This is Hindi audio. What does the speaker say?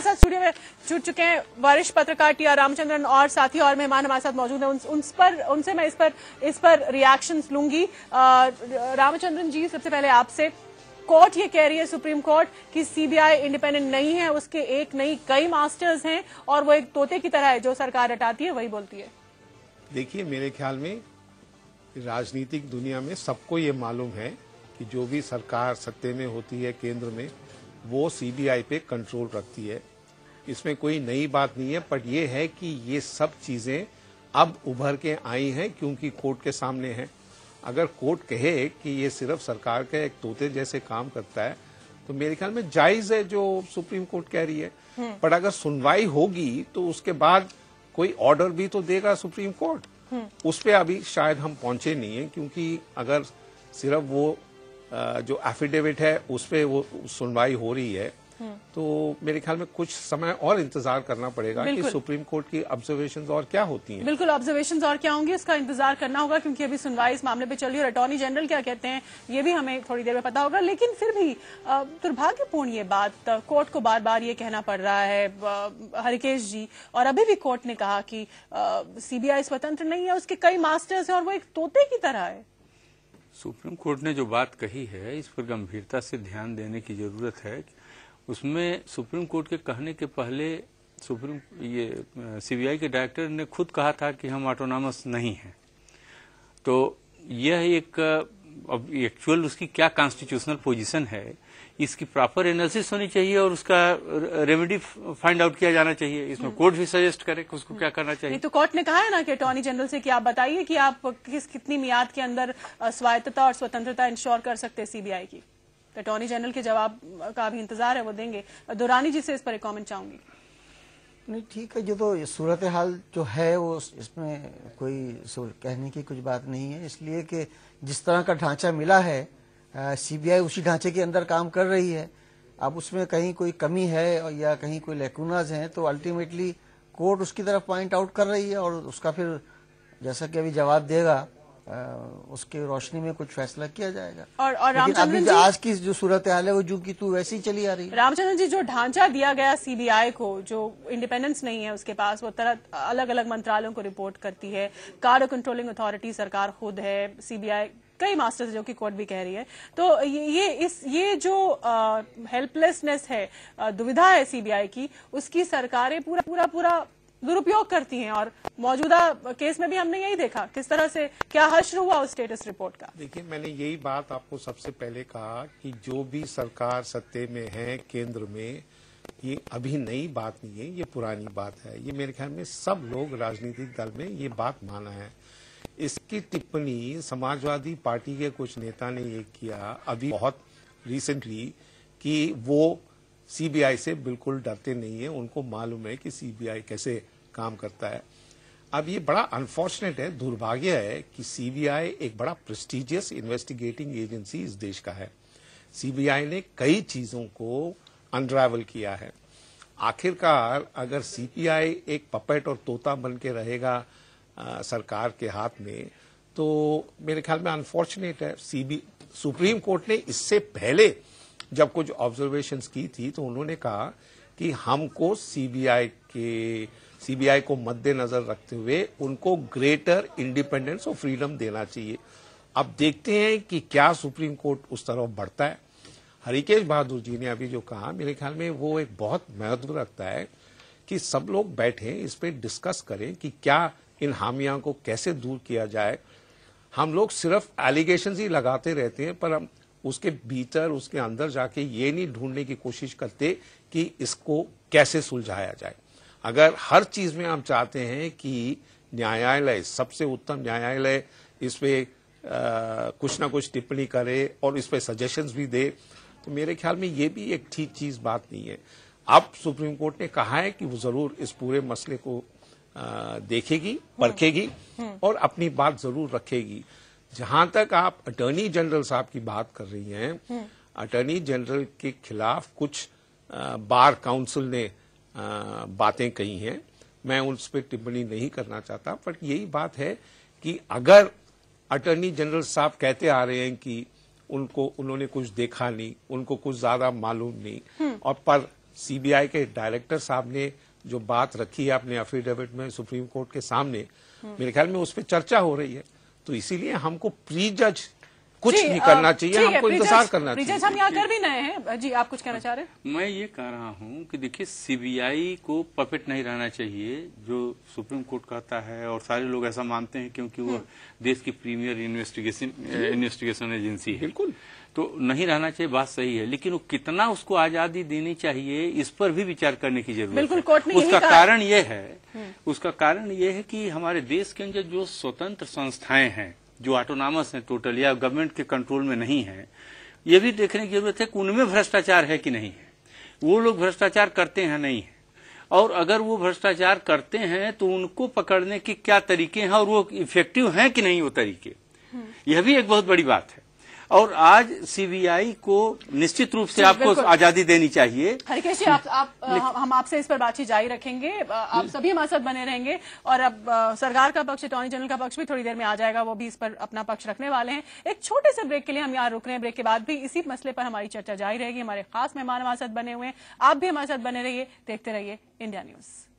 साथ स्टूडियो में जुड़ चुके हैं वरिष्ठ पत्रकार टी आर रामचंद्रन और साथी और मेहमान हमारे साथ मौजूद हैं उन, उन पर उनसे मैं इस पर इस पर रिएक्शन लूंगी रामचंद्रन जी सबसे पहले आपसे कोर्ट ये कह रही है सुप्रीम कोर्ट कि सीबीआई इंडिपेंडेंट नहीं है उसके एक नहीं कई मास्टर्स हैं और वो एक तोते की तरह है जो सरकार हटाती है वही बोलती है देखिए मेरे ख्याल में राजनीतिक दुनिया में सबको ये मालूम है कि जो भी सरकार सत्ते में होती है केंद्र में वो सीबीआई पे कंट्रोल रखती है इसमें कोई नई बात नहीं है पर यह है कि ये सब चीज़ें अब उभर के आई हैं क्योंकि कोर्ट के सामने हैं अगर कोर्ट कहे कि ये सिर्फ सरकार का एक तोते जैसे काम करता है तो मेरे ख्याल में जायज है जो सुप्रीम कोर्ट कह रही है हम्म। पर अगर सुनवाई होगी तो उसके बाद कोई ऑर्डर भी तो देगा सुप्रीम कोर्ट हम्म। उस पर अभी शायद हम पहुंचे नहीं है क्योंकि अगर सिर्फ वो जो एफिडेविट है उस पर वो सुनवाई हो रही है हम्म। तो मेरे ख्याल में कुछ समय और इंतजार करना पड़ेगा कि सुप्रीम कोर्ट की ऑब्जर्वेशंस और क्या होती हैं बिल्कुल ऑब्जर्वेशंस और क्या होंगी इसका इंतजार करना होगा क्योंकि अभी सुनवाई इस मामले पे चल रही है और अटॉर्नी जनरल क्या कहते हैं ये भी हमें थोड़ी देर में पता होगा लेकिन फिर भी दुर्भाग्यपूर्ण ये बात कोर्ट को बार बार ये कहना पड़ रहा है हरिकेश जी और अभी भी कोर्ट ने कहा कि सीबीआई स्वतंत्र नहीं है उसके कई मास्टर्स है और वो एक तोते की तरह है सुप्रीम कोर्ट ने जो बात कही है इस पर गंभीरता से ध्यान देने की जरूरत है उसमें सुप्रीम कोर्ट के कहने के पहले सुप्रीम ये सीबीआई के डायरेक्टर ने खुद कहा था कि हम ऑटोनॉमस नहीं हैं तो यह एक अब एक्चुअल उसकी क्या कॉन्स्टिट्यूशनल पोजीशन है इसकी प्रॉपर एनालिसिस होनी चाहिए और उसका रेमेडी फाइंड आउट किया जाना चाहिए इसमें कोर्ट हम्म। भी सजेस्ट करे कि उसको क्या करना चाहिए तो कोर्ट ने कहा है ना कि अटॉर्नी जनरल से कि आप बताइए कि आप किस कितनी मियाद के अंदर स्वायत्तता और स्वतंत्रता इंश्योर कर सकते हैं सीबीआई की अटॉर्नी जनरल के जवाब का भी इंतजार है वो देंगे दुरानी जी से इस पर एक कॉमेंट चाहूंगी नहीं ठीक है जो तो सूरत हाल जो है वो इसमें कोई कहने की कुछ बात नहीं है इसलिए कि जिस तरह का ढांचा मिला है सीबीआई उसी ढांचे के अंदर काम कर रही है अब उसमें कहीं कोई कमी है या कहीं कोई लेकुनाज हैं तो अल्टीमेटली कोर्ट उसकी तरफ पॉइंट आउट कर रही है और उसका फिर जैसा कि अभी जवाब देगा उसके रोशनी में कुछ फैसला किया जाएगा और और अभी आज की जो सूरत हाल है वो जू की तू वैसी चली आ रही है रामचंद्र जी जो ढांचा दिया गया सीबीआई को जो इंडिपेंडेंस नहीं है उसके पास वो तरह अलग अलग मंत्रालयों को रिपोर्ट करती है कार कंट्रोलिंग अथॉरिटी सरकार खुद है सीबीआई कई मास्टर्स जो कि कोर्ट भी कह रही है तो ये इस ये जो हेल्पलेसनेस है दुविधा है सीबीआई की उसकी सरकारें पूरा पूरा पूरा दुरुपयोग करती हैं और मौजूदा केस में भी हमने यही देखा किस तरह से क्या हश्र हुआ उस स्टेटस रिपोर्ट का देखिए मैंने यही बात आपको सबसे पहले कहा कि जो भी सरकार सत्ते में है केंद्र में ये अभी नई बात नहीं है ये पुरानी बात है ये मेरे ख्याल में सब लोग राजनीतिक दल में ये बात माना है इसकी टिप्पणी समाजवादी पार्टी के कुछ नेता ने ये किया अभी बहुत रिसेंटली कि वो सीबीआई से बिल्कुल डरते नहीं है उनको मालूम है कि सीबीआई कैसे काम करता है अब ये बड़ा अनफॉर्चुनेट है दुर्भाग्य है कि सीबीआई एक बड़ा प्रेस्टिजियस इन्वेस्टिगेटिंग एजेंसी इस देश का है सीबीआई ने कई चीजों को अनड्रावल किया है आखिरकार अगर सीपीआई एक पपेट और तोता बन के रहेगा आ, सरकार के हाथ में तो मेरे ख्याल में अनफॉर्चुनेट है सीबी सुप्रीम कोर्ट ने इससे पहले जब कुछ ऑब्जर्वेशन की थी तो उन्होंने कहा कि हमको सीबीआई के सीबीआई को मद्देनजर रखते हुए उनको ग्रेटर इंडिपेंडेंस और फ्रीडम देना चाहिए अब देखते हैं कि क्या सुप्रीम कोर्ट उस तरफ बढ़ता है हरिकेश बहादुर जी ने अभी जो कहा मेरे ख्याल में वो एक बहुत महत्व रखता है कि सब लोग बैठे इस पर डिस्कस करें कि क्या इन हामिया को कैसे दूर किया जाए हम लोग सिर्फ एलिगेशन ही लगाते रहते हैं पर हम उसके भीतर उसके अंदर जाके ये नहीं ढूंढने की कोशिश करते कि इसको कैसे सुलझाया जाए अगर हर चीज में हम चाहते हैं कि न्यायालय सबसे उत्तम न्यायालय इस पर कुछ ना कुछ टिप्पणी करे और इस पर सजेशंस भी दे तो मेरे ख्याल में ये भी एक ठीक चीज बात नहीं है अब सुप्रीम कोर्ट ने कहा है कि वो जरूर इस पूरे मसले को आ, देखेगी हम्म। परखेगी हम्म। और अपनी बात जरूर रखेगी जहां तक आप अटर्नी जनरल साहब की बात कर रही हैं अटर्नी हम्म। जनरल के खिलाफ कुछ आ, बार काउंसिल ने आ, बातें कही हैं मैं उस पर टिप्पणी नहीं करना चाहता बट यही बात है कि अगर अटर्नी जनरल साहब कहते आ रहे हैं कि उनको उन्होंने कुछ देखा नहीं उनको कुछ ज्यादा मालूम नहीं हम्म। और पर सीबीआई के डायरेक्टर साहब ने जो बात रखी है अपने एफिडेविट में सुप्रीम कोर्ट के सामने हम्म। मेरे ख्याल में उस पर चर्चा हो रही है तो इसीलिए हमको प्री जज कुछ नहीं करना चाहिए हमको इंतजार करना चाहिए हम यहाँ कर भी नए हैं जी आप कुछ कहना चाह रहे हैं मैं ये कह रहा हूँ कि देखिए सीबीआई को पपेट नहीं रहना चाहिए जो सुप्रीम कोर्ट कहता है और सारे लोग ऐसा मानते हैं क्योंकि वो हम्म। देश की प्रीमियर इन्वेस्टिगेशन इन्वेस्टिगेशन एजेंसी है बिल्कुल तो नहीं रहना चाहिए बात सही है लेकिन वो कितना उसको आजादी देनी चाहिए इस पर भी विचार करने की जरूरत बिल्कुल कोर्ट ने उसका कारण यह है हम्म। उसका कारण यह है कि हमारे देश के अंदर जो स्वतंत्र संस्थाएं हैं जो ऑटोनॉमस हैं टोटल या गवर्नमेंट के कंट्रोल में नहीं है ये भी देखने की जरूरत है कि उनमें भ्रष्टाचार है कि नहीं है वो लोग भ्रष्टाचार करते हैं नहीं है और अगर वो भ्रष्टाचार करते हैं तो उनको पकड़ने के क्या तरीके हैं और वो इफेक्टिव हैं कि नहीं वो तरीके हम्म। यह भी एक बहुत बड़ी बात है और आज सीबीआई को निश्चित रूप से आपको आजादी देनी चाहिए हरिकेश जी आप, आप हम आपसे इस पर बातचीत जारी रखेंगे आप सभी हमारे साथ बने रहेंगे और अब सरकार का पक्ष अटॉर्नी जनरल का पक्ष भी थोड़ी देर में आ जाएगा वो भी इस पर अपना पक्ष रखने वाले हैं एक छोटे से ब्रेक के लिए हम यहाँ रुक रहे हैं ब्रेक के बाद भी इसी मसले पर हमारी चर्चा जारी रहेगी हमारे खास मेहमान हमारे साथ बने हुए हैं आप भी हमारे साथ बने रहिए देखते रहिए इंडिया न्यूज़